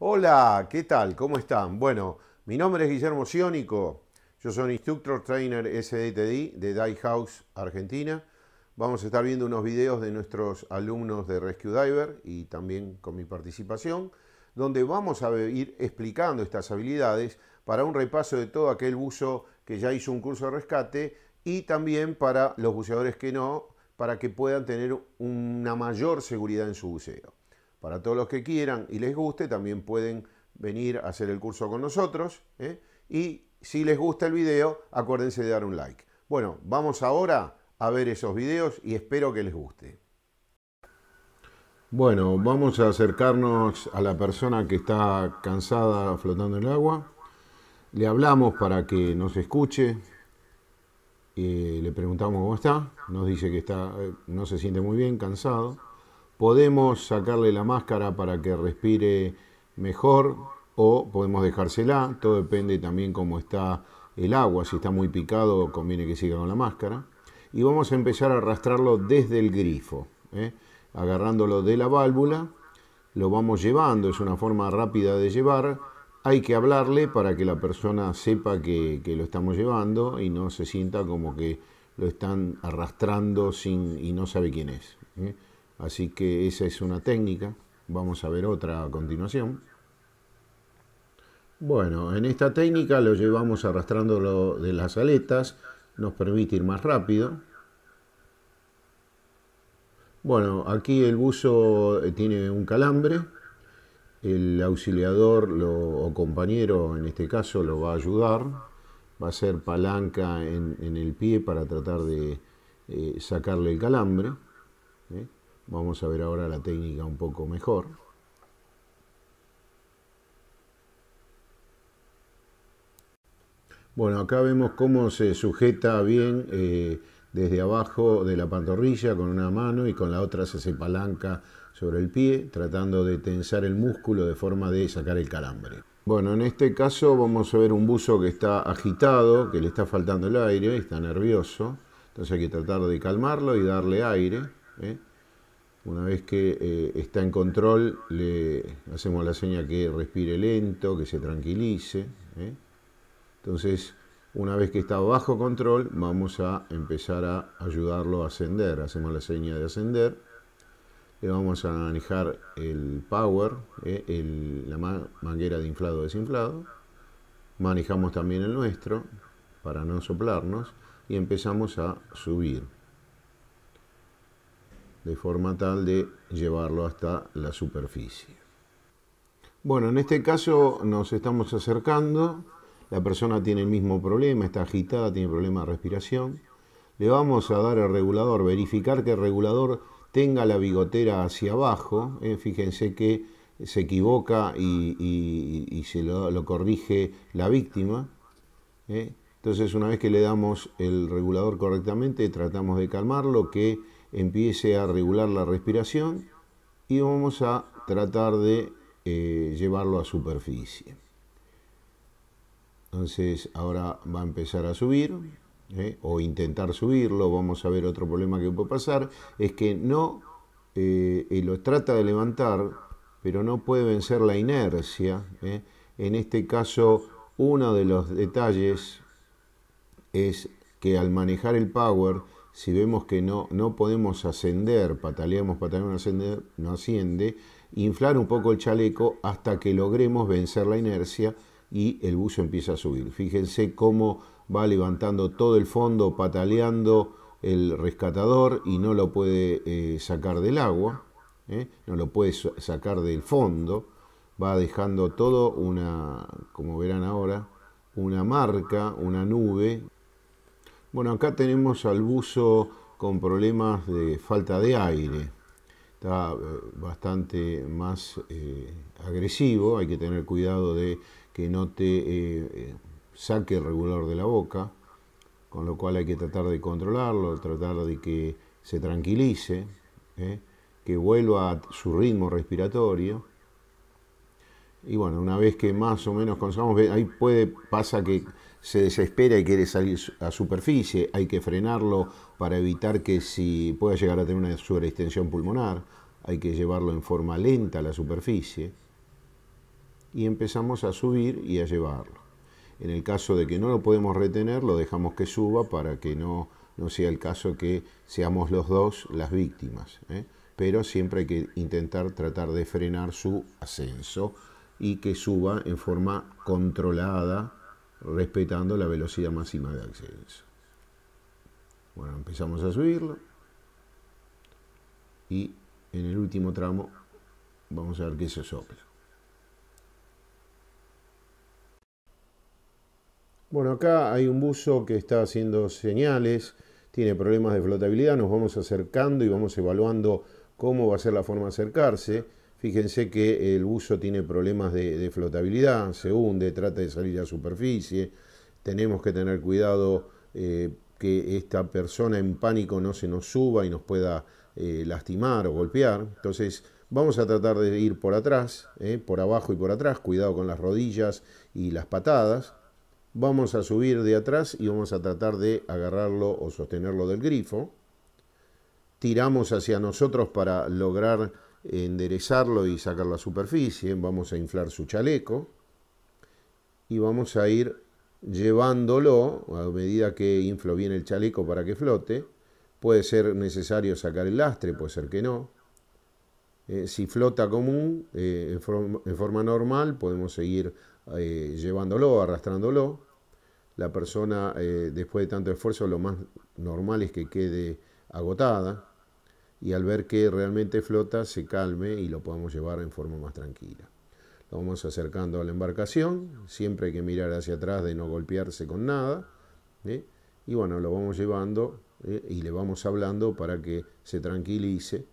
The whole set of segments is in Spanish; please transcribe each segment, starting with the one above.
Hola, ¿qué tal? ¿Cómo están? Bueno, mi nombre es Guillermo Siónico, yo soy Instructor Trainer SDTD de Dive House Argentina. Vamos a estar viendo unos videos de nuestros alumnos de Rescue Diver y también con mi participación, donde vamos a ir explicando estas habilidades para un repaso de todo aquel buzo que ya hizo un curso de rescate y también para los buceadores que no, para que puedan tener una mayor seguridad en su buceo para todos los que quieran y les guste, también pueden venir a hacer el curso con nosotros. ¿eh? Y si les gusta el video, acuérdense de dar un like. Bueno, vamos ahora a ver esos videos y espero que les guste. Bueno, vamos a acercarnos a la persona que está cansada flotando en el agua. Le hablamos para que nos escuche. Eh, le preguntamos cómo está. Nos dice que está, eh, no se siente muy bien, cansado podemos sacarle la máscara para que respire mejor o podemos dejársela, todo depende también cómo está el agua, si está muy picado conviene que siga con la máscara. Y vamos a empezar a arrastrarlo desde el grifo, ¿eh? agarrándolo de la válvula, lo vamos llevando, es una forma rápida de llevar, hay que hablarle para que la persona sepa que, lo estamos llevando y no se sienta como que lo están arrastrando sin, y no sabe quién es. ¿eh? Así que esa es una técnica. Vamos a ver otra a continuación. Bueno, en esta técnica lo llevamos arrastrando de las aletas. Nos permite ir más rápido. Bueno, aquí el buzo eh, tiene un calambre. El auxiliador o compañero, en este caso, lo va a ayudar. Va a ser palanca en, el pie para tratar de eh, sacarle el calambre. ¿eh? Vamos a ver ahora la técnica un poco mejor. Bueno, acá vemos cómo se sujeta bien eh, desde abajo de la pantorrilla con una mano y con la otra se hace palanca sobre el pie, tratando de tensar el músculo de forma de sacar el calambre. Bueno, en este caso vamos a ver un buzo que está agitado, que le está faltando el aire, está nervioso. Entonces hay que tratar de calmarlo y darle aire. ¿eh? Una vez que eh, está en control, le hacemos la seña que respire lento, que se tranquilice. ¿eh? Entonces, una vez que está bajo control, vamos a empezar a ayudarlo a ascender. Hacemos la seña de ascender. Le vamos a manejar el power, ¿eh? la manguera de inflado desinflado. Manejamos también el nuestro para no soplarnos y empezamos a subir de forma tal de llevarlo hasta la superficie. Bueno, en este caso nos estamos acercando, la persona tiene el mismo problema, está agitada, tiene problema de respiración. Le vamos a dar el regulador, verificar que el regulador tenga la bigotera hacia abajo, ¿eh? fíjense que se equivoca y, se lo, corrige la víctima. ¿eh? Entonces, una vez que le damos el regulador correctamente, tratamos de calmarlo, que empiece a regular la respiración y vamos a tratar de eh, llevarlo a superficie. Entonces ahora va a empezar a subir eh, o intentar subirlo. Vamos a ver otro problema que puede pasar. Es que no eh, lo trata de levantar, pero no puede vencer la inercia. Eh. En este caso, uno de los detalles es que al manejar el power si vemos que no, no podemos ascender, pataleamos, pataleamos, no, no asciende, inflar un poco el chaleco hasta que logremos vencer la inercia y el buzo empieza a subir. Fíjense cómo va levantando todo el fondo, pataleando el rescatador y no lo puede eh, sacar del agua, ¿eh? no lo puede sacar del fondo, va dejando todo una, como verán ahora, una marca, una nube bueno, acá tenemos al buzo con problemas de falta de aire. Está eh, bastante más eh, agresivo, hay que tener cuidado de que no te eh, saque el regulador de la boca, con lo cual hay que tratar de controlarlo, tratar de que se tranquilice, que vuelva a su ritmo respiratorio. Y bueno, una vez que más o menos consigamos, ahí puede, pasa que se desespera y quiere salir a superficie, hay que frenarlo para evitar que si pueda llegar a tener una sobreextensión pulmonar, hay que llevarlo en forma lenta a la superficie y empezamos a subir y a llevarlo. En el caso de que no lo podemos retener, lo dejamos que suba para que no, no sea el caso que seamos los dos las víctimas. ¿eh? Pero siempre hay que intentar tratar de frenar su ascenso y que suba en forma controlada respetando la velocidad máxima de acceso. Bueno, empezamos a subirlo y en el último tramo vamos a ver que se sopla. Bueno, acá hay un buzo que está haciendo señales, tiene problemas de flotabilidad, nos vamos acercando y vamos evaluando cómo va a ser la forma de acercarse. Fíjense que el buzo tiene problemas de, flotabilidad, se hunde, trata de salir a superficie. Tenemos que tener cuidado eh, que esta persona en pánico no se nos suba y nos pueda eh, lastimar o golpear. Entonces vamos a tratar de ir por atrás, eh, por abajo y por atrás. Cuidado con las rodillas y las patadas. Vamos a subir de atrás y vamos a tratar de agarrarlo o sostenerlo del grifo. Tiramos hacia nosotros para lograr enderezarlo y sacar la superficie, vamos a inflar su chaleco y vamos a ir llevándolo a medida que inflo bien el chaleco para que flote. Puede ser necesario sacar el lastre, puede ser que no. Eh, si flota común, eh, en, forma, normal, podemos seguir eh, llevándolo, arrastrándolo. La persona, después de tanto esfuerzo, lo más normal es que quede agotada y al ver que realmente flota se calme y lo podamos llevar en forma más tranquila. Lo vamos acercando a la embarcación, siempre hay que mirar hacia atrás de no golpearse con nada. ¿eh? Y bueno, lo vamos llevando ¿eh? y le vamos hablando para que se tranquilice, eh,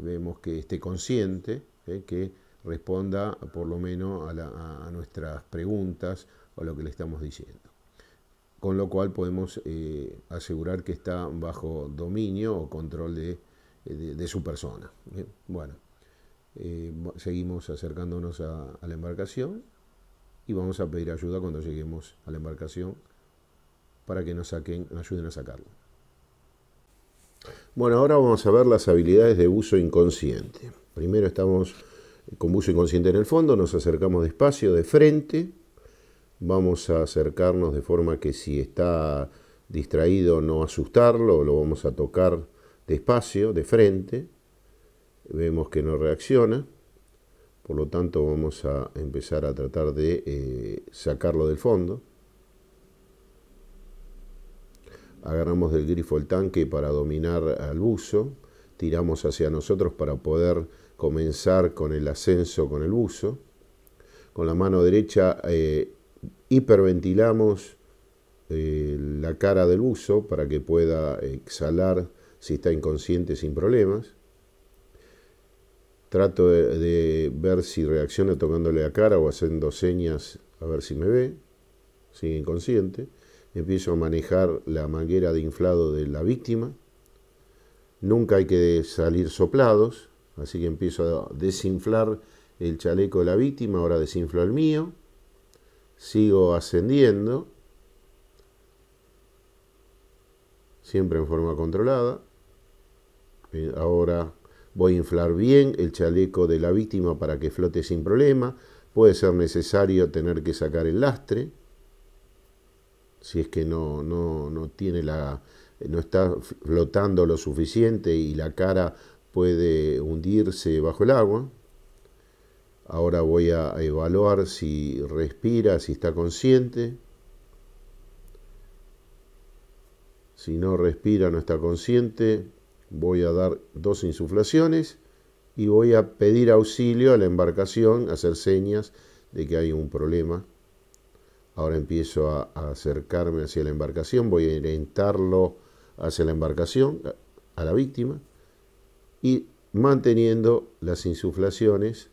vemos que esté consciente, que responda por lo menos a, nuestras preguntas o lo que le estamos diciendo. Con lo cual podemos asegurar que está bajo dominio o control de eh, de, su persona. bueno, eh, seguimos acercándonos a, la embarcación y vamos a pedir ayuda cuando lleguemos a la embarcación para que nos saquen, ayuden a sacarlo. Bueno, ahora vamos a ver las habilidades de buzo inconsciente. Primero estamos con buzo inconsciente en el fondo, nos acercamos despacio, de frente. Vamos a acercarnos de forma que si está distraído no asustarlo, lo vamos a tocar despacio, de frente. Vemos que no reacciona. Por lo tanto, vamos a empezar a tratar de eh, sacarlo del fondo. Agarramos del grifo el tanque para dominar al buzo. Tiramos hacia nosotros para poder comenzar con el ascenso con el buzo. Con la mano derecha eh, hiperventilamos eh, la cara del buzo para que pueda exhalar si está inconsciente sin problemas. Trato de, ver si reacciona tocándole la cara o haciendo señas a ver si me ve. Sigue inconsciente. Empiezo a manejar la manguera de inflado de la víctima. Nunca hay que salir soplados, así que empiezo a desinflar el chaleco de la víctima, ahora desinflo el mío. Sigo ascendiendo, siempre en forma controlada ahora voy a inflar bien el chaleco de la víctima para que flote sin problema. Puede ser necesario tener que sacar el lastre si es que no, no tiene la no está flotando lo suficiente y la cara puede hundirse bajo el agua. Ahora voy a evaluar si respira, si está consciente. Si no respira, no está consciente, voy a dar dos insuflaciones y voy a pedir auxilio a la embarcación, hacer señas de que hay un problema. Ahora empiezo a, acercarme hacia la embarcación, voy a orientarlo hacia la embarcación, a, la víctima, y manteniendo las insuflaciones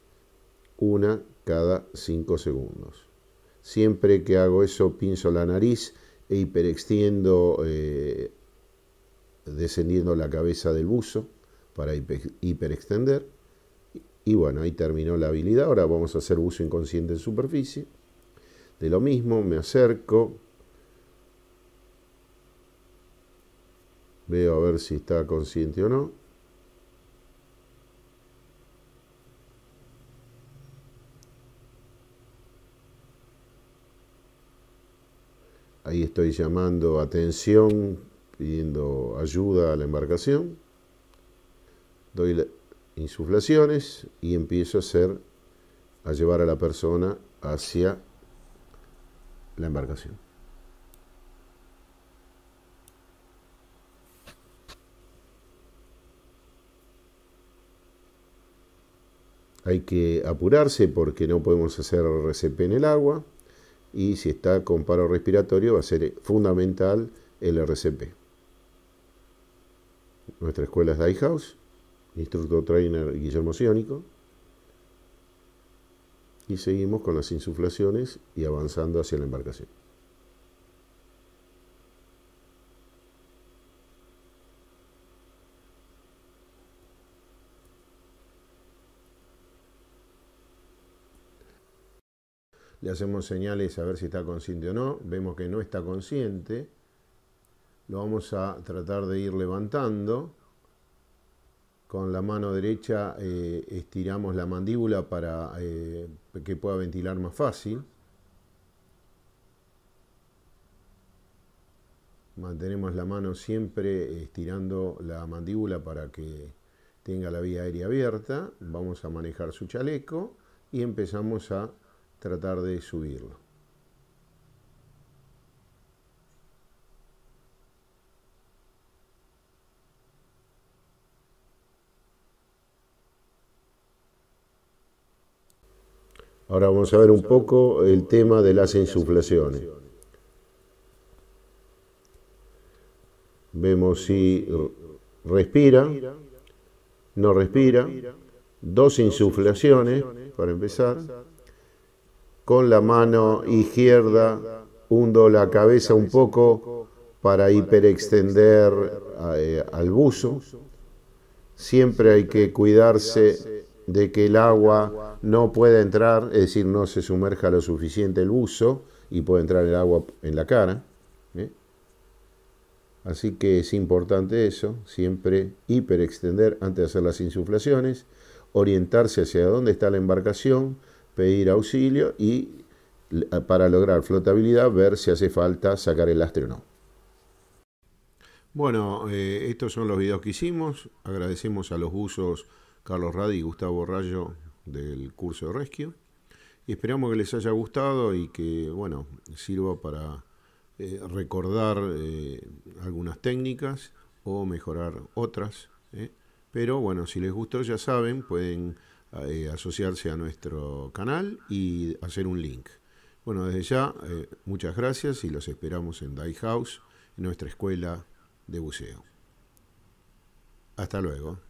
una cada cinco segundos. Siempre que hago eso pinzo la nariz e hiperextiendo eh, descendiendo la cabeza del buzo para hiperextender. Y bueno, ahí terminó la habilidad. Ahora vamos a hacer buzo inconsciente en superficie. De lo mismo, me acerco. Veo a ver si está consciente o no. Ahí estoy llamando atención pidiendo ayuda a la embarcación, doy insuflaciones y empiezo a hacer, a llevar a la persona hacia la embarcación. Hay que apurarse porque no podemos hacer RCP en el agua y si está con paro respiratorio va a ser fundamental el RCP nuestra escuela es de House, instructor trainer Guillermo ciónico Y seguimos con las insuflaciones y avanzando hacia la embarcación. le hacemos señales a ver si está consciente o no, vemos que no está consciente, lo vamos a tratar de ir levantando con la mano derecha eh, estiramos la mandíbula para eh, que pueda ventilar más fácil. Mantenemos la mano siempre estirando la mandíbula para que tenga la vía aérea abierta. Vamos a manejar su chaleco y empezamos a tratar de subirlo. Ahora vamos a ver un poco el tema de las insuflaciones. Vemos si respira, no respira, dos insuflaciones para empezar. Con la mano izquierda hundo la cabeza un poco para hiperextender eh, al buzo. Siempre hay que cuidarse de que el agua no pueda entrar, es decir, no se sumerja lo suficiente el buzo y puede entrar el agua en la cara. ¿eh? Así que es importante eso, siempre hiperextender antes de hacer las insuflaciones, orientarse hacia dónde está la embarcación, pedir auxilio y eh, para lograr flotabilidad ver si hace falta sacar el lastre o no. Bueno, eh, estos son los videos que hicimos. Agradecemos a los buzos Carlos Radi y Gustavo Rayo del curso de Rescue. Y esperamos que les haya gustado y que, bueno, sirva para eh, recordar eh, algunas técnicas o mejorar otras. Eh. Pero bueno, si les gustó, ya saben, pueden asociarse a nuestro canal y hacer un link. Bueno, desde ya, muchas gracias y los esperamos en Dive House, en nuestra escuela de buceo. Hasta luego.